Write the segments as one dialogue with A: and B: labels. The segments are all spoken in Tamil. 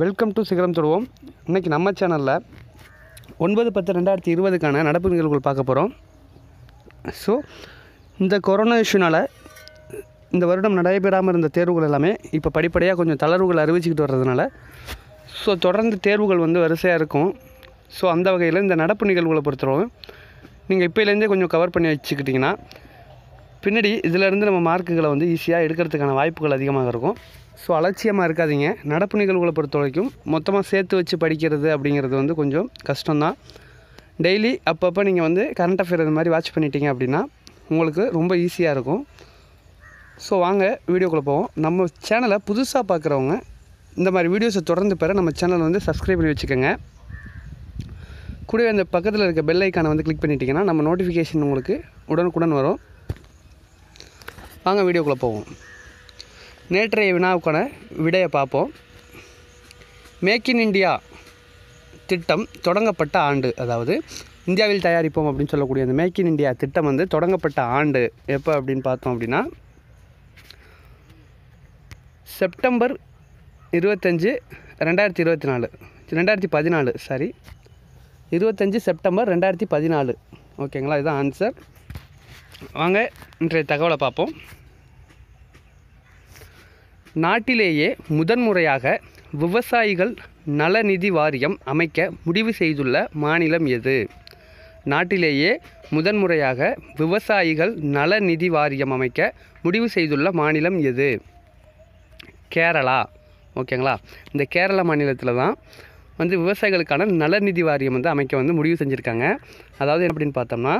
A: வெல்கம் டு சிகரம் தொடுவோம் இன்றைக்கி நம்ம சேனலில் ஒன்பது பத்து ரெண்டாயிரத்தி இருபதுக்கான நடப்பு நிகழ்வுகள் பார்க்க போகிறோம் ஸோ இந்த கொரோனா இஷ்யூனால் இந்த வருடம் நடைபெறாமல் இருந்த தேர்வுகள் எல்லாமே இப்போ படிப்படியாக கொஞ்சம் தளர்வுகள் அறிவிச்சுக்கிட்டு வர்றதுனால ஸோ தொடர்ந்து தேர்வுகள் வந்து வரிசையாக இருக்கும் ஸோ அந்த வகையில் இந்த நடப்பு நிகழ்வுகளை பொறுத்தவரை நீங்கள் இப்போலேருந்தே கொஞ்சம் கவர் பண்ணி வச்சுக்கிட்டிங்கன்னா பின்னாடி இதிலேருந்து நம்ம மார்க்குகளை வந்து ஈஸியாக எடுக்கிறதுக்கான வாய்ப்புகள் அதிகமாக இருக்கும் ஸோ அலட்சியமாக இருக்காதிங்க நடப்பு நிகழ்வுகளை பொறுத்த வரைக்கும் மொத்தமாக சேர்த்து வச்சு படிக்கிறது அப்படிங்கிறது வந்து கொஞ்சம் கஷ்டம்தான் டெய்லி அப்பப்போ நீங்கள் வந்து கரண்ட் அஃபேர் இது மாதிரி வாட்ச் பண்ணிட்டீங்க அப்படின்னா உங்களுக்கு ரொம்ப ஈஸியாக இருக்கும் ஸோ வாங்க வீடியோக்குள்ளே போவோம் நம்ம சேனலை புதுசாக பார்க்குறவங்க இந்த மாதிரி வீடியோஸை தொடர்ந்து பெற நம்ம சேனலை வந்து சப்ஸ்கிரைப் பண்ணி வச்சுக்கோங்க கூடவே அந்த பக்கத்தில் இருக்க பெல் ஐக்கானை வந்து கிளிக் பண்ணிட்டிங்கன்னா நம்ம நோட்டிஃபிகேஷன் உங்களுக்கு உடனுக்குடன் வரும் வாங்க வீடியோக்குள்ளே போவோம் நேற்றைய வினாவுக்கான விடையை பார்ப்போம் மேக் இன் இண்டியா திட்டம் தொடங்கப்பட்ட ஆண்டு அதாவது இந்தியாவில் தயாரிப்போம் அப்படின்னு சொல்லக்கூடிய அந்த மேக் இன் இண்டியா திட்டம் வந்து தொடங்கப்பட்ட ஆண்டு எப்போ அப்படின்னு பார்த்தோம் அப்படின்னா செப்டம்பர் இருபத்தஞ்சி ரெண்டாயிரத்தி இருபத்தி நாலு ரெண்டாயிரத்தி பதினாலு சாரி இருபத்தஞ்சி செப்டம்பர் ரெண்டாயிரத்தி பதினாலு ஓகேங்களா இதுதான் ஆன்சர் வாங்க இன்றைய தகவலை பார்ப்போம் நாட்டிலேயே முதன்முறையாக விவசாயிகள் நலநிதி வாரியம் அமைக்க முடிவு செய்துள்ள மாநிலம் எது நாட்டிலேயே முதன்முறையாக விவசாயிகள் நலநிதி வாரியம் அமைக்க முடிவு செய்துள்ள மாநிலம் எது கேரளா ஓகேங்களா இந்த கேரள மாநிலத்தில் தான் வந்து விவசாயிகளுக்கான நலநிதி வாரியம் வந்து அமைக்க வந்து முடிவு செஞ்சுருக்காங்க அதாவது என்ன அப்படின்னு பார்த்தோம்னா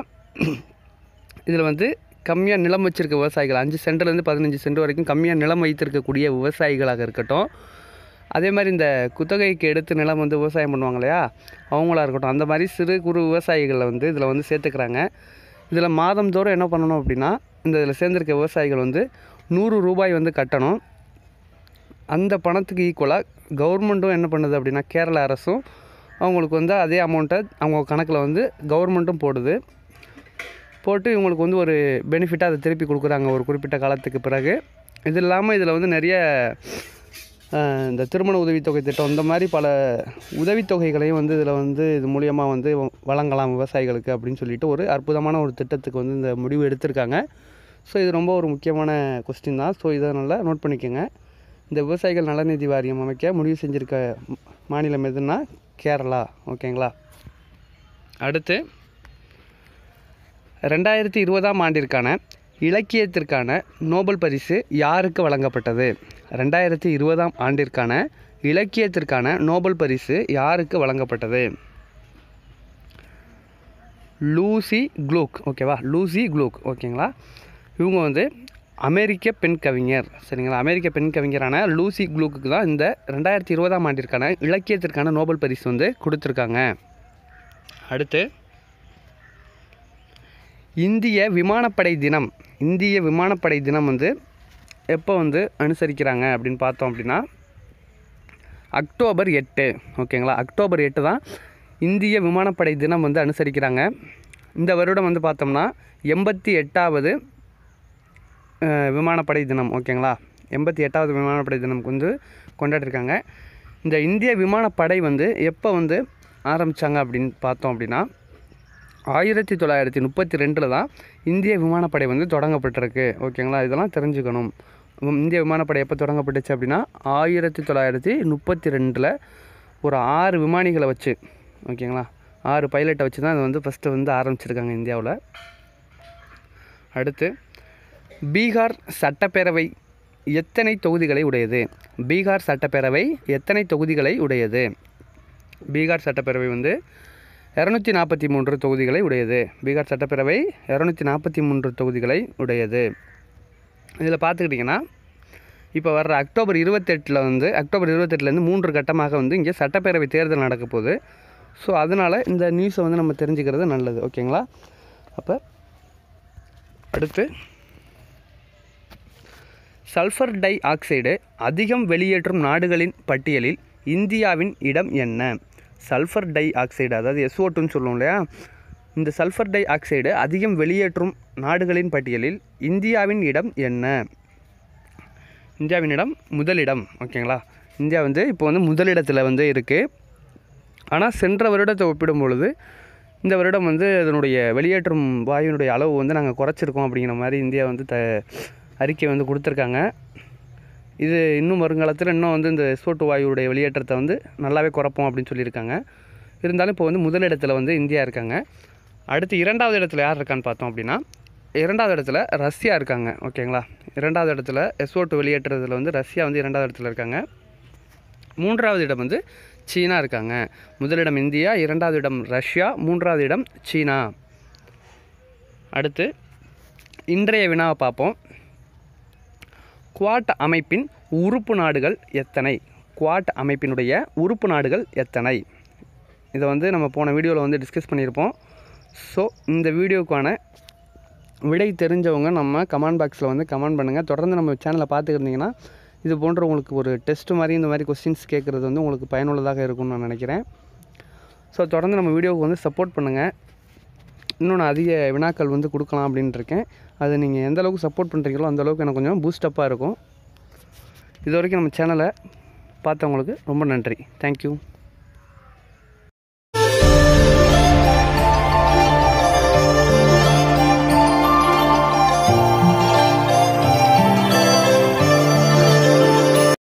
A: இதில் வந்து கம்மியாக நிலம் வச்சுருக்க விவசாயிகள் அஞ்சு சென்ட்லேருந்து பதினஞ்சு சென்ட் வரைக்கும் கம்மியாக நிலம் வைத்திருக்கக்கூடிய விவசாயிகளாக இருக்கட்டும் அதே மாதிரி இந்த குத்தகைக்கு எடுத்து நிலம் வந்து விவசாயம் பண்ணுவாங்க இல்லையா அவங்களாக இருக்கட்டும் அந்த மாதிரி சிறு குறு விவசாயிகளை வந்து இதில் வந்து சேர்த்துக்கிறாங்க இதில் தோறும் என்ன பண்ணணும் அப்படின்னா இந்த இதில் சேர்ந்துருக்க விவசாயிகள் வந்து நூறு ரூபாய் வந்து கட்டணும் அந்த பணத்துக்கு ஈக்குவலாக கவர்மெண்ட்டும் என்ன பண்ணுது அப்படின்னா கேரள அரசும் அவங்களுக்கு வந்து அதே அமௌண்ட்டை அவங்க கணக்கில் வந்து கவர்மெண்ட்டும் போடுது போட்டு இவங்களுக்கு வந்து ஒரு பெனிஃபிட்டாக அதை திருப்பி கொடுக்குறாங்க ஒரு குறிப்பிட்ட காலத்துக்கு பிறகு இது இல்லாமல் இதில் வந்து நிறைய இந்த திருமண உதவித்தொகை திட்டம் இந்த மாதிரி பல உதவித்தொகைகளையும் வந்து இதில் வந்து இது மூலியமாக வந்து வழங்கலாம் விவசாயிகளுக்கு அப்படின்னு சொல்லிட்டு ஒரு அற்புதமான ஒரு திட்டத்துக்கு வந்து இந்த முடிவு எடுத்திருக்காங்க ஸோ இது ரொம்ப ஒரு முக்கியமான கொஸ்டின் தான் ஸோ இதை நல்லா நோட் பண்ணிக்கோங்க இந்த விவசாயிகள் நலநிதி வாரியம் அமைக்க முடிவு செஞ்சுருக்க மாநிலம் எதுன்னா கேரளா ஓகேங்களா அடுத்து ரெண்டாயிரத்தி இருபதாம் ஆண்டிற்கான இலக்கியத்திற்கான நோபல் பரிசு யாருக்கு வழங்கப்பட்டது ரெண்டாயிரத்தி இருபதாம் ஆண்டிற்கான இலக்கியத்திற்கான நோபல் பரிசு யாருக்கு வழங்கப்பட்டது லூசி க்ளூக் ஓகேவா லூசி குளூக் ஓகேங்களா இவங்க வந்து அமெரிக்க பெண் கவிஞர் சரிங்களா அமெரிக்க பெண் கவிஞரான லூசி குளூக்கு தான் இந்த ரெண்டாயிரத்தி இருபதாம் ஆண்டிற்கான இலக்கியத்திற்கான நோபல் பரிசு வந்து கொடுத்துருக்காங்க அடுத்து இந்திய விமானப்படை தினம் இந்திய விமானப்படை தினம் வந்து எப்போ வந்து அனுசரிக்கிறாங்க அப்படின்னு பார்த்தோம் அப்படின்னா அக்டோபர் எட்டு ஓகேங்களா அக்டோபர் எட்டு தான் இந்திய விமானப்படை தினம் வந்து அனுசரிக்கிறாங்க இந்த வருடம் வந்து பார்த்தோம்னா எண்பத்தி எட்டாவது விமானப்படை தினம் ஓகேங்களா எண்பத்தி எட்டாவது விமானப்படை தினம் வந்து கொண்டாடிருக்காங்க இந்த இந்திய விமானப்படை வந்து எப்போ வந்து ஆரம்பித்தாங்க அப்படின்னு பார்த்தோம் அப்படின்னா ஆயிரத்தி தொள்ளாயிரத்தி முப்பத்தி ரெண்டில் தான் இந்திய விமானப்படை வந்து தொடங்கப்பட்டிருக்கு ஓகேங்களா இதெல்லாம் தெரிஞ்சுக்கணும் இந்திய விமானப்படை எப்போ தொடங்கப்பட்டுச்சு அப்படின்னா ஆயிரத்தி தொள்ளாயிரத்தி முப்பத்தி ரெண்டில் ஒரு ஆறு விமானிகளை வச்சு ஓகேங்களா ஆறு பைலட்டை வச்சு தான் இது வந்து ஃபஸ்ட்டு வந்து ஆரம்பிச்சிருக்காங்க இந்தியாவில் அடுத்து பீகார் சட்டப்பேரவை எத்தனை தொகுதிகளை உடையது பீகார் சட்டப்பேரவை எத்தனை தொகுதிகளை உடையது பீகார் சட்டப்பேரவை வந்து இரநூத்தி நாற்பத்தி மூன்று தொகுதிகளை உடையது பீகார் சட்டப்பேரவை இரநூத்தி நாற்பத்தி மூன்று தொகுதிகளை உடையது இதில் பார்த்துக்கிட்டிங்கன்னா இப்போ வர்ற அக்டோபர் இருபத்தெட்டில் வந்து அக்டோபர் இருபத்தெட்டுலேருந்து மூன்று கட்டமாக வந்து இங்கே சட்டப்பேரவை தேர்தல் நடக்க போகுது ஸோ அதனால் இந்த நியூஸை வந்து நம்ம தெரிஞ்சுக்கிறது நல்லது ஓகேங்களா அப்போ அடுத்து சல்ஃபர் டை ஆக்சைடு அதிகம் வெளியேற்றும் நாடுகளின் பட்டியலில் இந்தியாவின் இடம் என்ன சல்ஃபர் டை ஆக்சைடு அதாவது எஸ்ஓட்டுன்னு சொல்லுவோம் இல்லையா இந்த சல்ஃபர் டை ஆக்சைடு அதிகம் வெளியேற்றும் நாடுகளின் பட்டியலில் இந்தியாவின் இடம் என்ன இந்தியாவின் இடம் முதலிடம் ஓகேங்களா இந்தியா வந்து இப்போ வந்து முதலிடத்தில் வந்து இருக்குது ஆனால் சென்ற வருடத்தை ஒப்பிடும் பொழுது இந்த வருடம் வந்து அதனுடைய வெளியேற்றும் வாயுனுடைய அளவு வந்து நாங்கள் குறைச்சிருக்கோம் அப்படிங்கிற மாதிரி இந்தியா வந்து த அறிக்கை வந்து கொடுத்துருக்காங்க இது இன்னும் வருங்காலத்தில் இன்னும் வந்து இந்த எஸ்போட்டு வாயுடைய வெளியேற்றத்தை வந்து நல்லாவே குறைப்போம் அப்படின்னு சொல்லியிருக்காங்க இருந்தாலும் இப்போ வந்து முதலிடத்தில் வந்து இந்தியா இருக்காங்க அடுத்து இரண்டாவது இடத்துல யார் இருக்கான்னு பார்த்தோம் அப்படின்னா இரண்டாவது இடத்துல ரஷ்யா இருக்காங்க ஓகேங்களா இரண்டாவது இடத்துல எஸ்போட்டு வெளியேற்றுறதுல வந்து ரஷ்யா வந்து இரண்டாவது இடத்துல இருக்காங்க மூன்றாவது இடம் வந்து சீனா இருக்காங்க முதலிடம் இந்தியா இரண்டாவது இடம் ரஷ்யா மூன்றாவது இடம் சீனா அடுத்து இன்றைய வினாவை பார்ப்போம் குவாட் அமைப்பின் உறுப்பு நாடுகள் எத்தனை குவாட் அமைப்பினுடைய உறுப்பு நாடுகள் எத்தனை இதை வந்து நம்ம போன வீடியோவில் வந்து டிஸ்கஸ் பண்ணியிருப்போம் ஸோ இந்த வீடியோக்கான விடை தெரிஞ்சவங்க நம்ம கமெண்ட் பாக்ஸில் வந்து கமெண்ட் பண்ணுங்கள் தொடர்ந்து நம்ம சேனலை பார்த்துக்கிருந்தீங்கன்னா இது போன்ற உங்களுக்கு ஒரு டெஸ்ட் மாதிரி இந்த மாதிரி கொஸ்டின்ஸ் கேட்குறது வந்து உங்களுக்கு பயனுள்ளதாக இருக்கும்னு நான் நினைக்கிறேன் ஸோ தொடர்ந்து நம்ம வீடியோவுக்கு வந்து சப்போர்ட் பண்ணுங்கள் இன்னொன்று அதிக வினாக்கள் வந்து கொடுக்கலாம் அப்படின்ட்டுருக்கேன் அது நீங்கள் எந்த அளவுக்கு சப்போர்ட் பண்ணுறீங்களோ அந்தளவுக்கு எனக்கு கொஞ்சம் பூஸ்டப்பாக இருக்கும் இது வரைக்கும் நம்ம சேனலை பார்த்தவங்களுக்கு ரொம்ப நன்றி தேங்க்யூ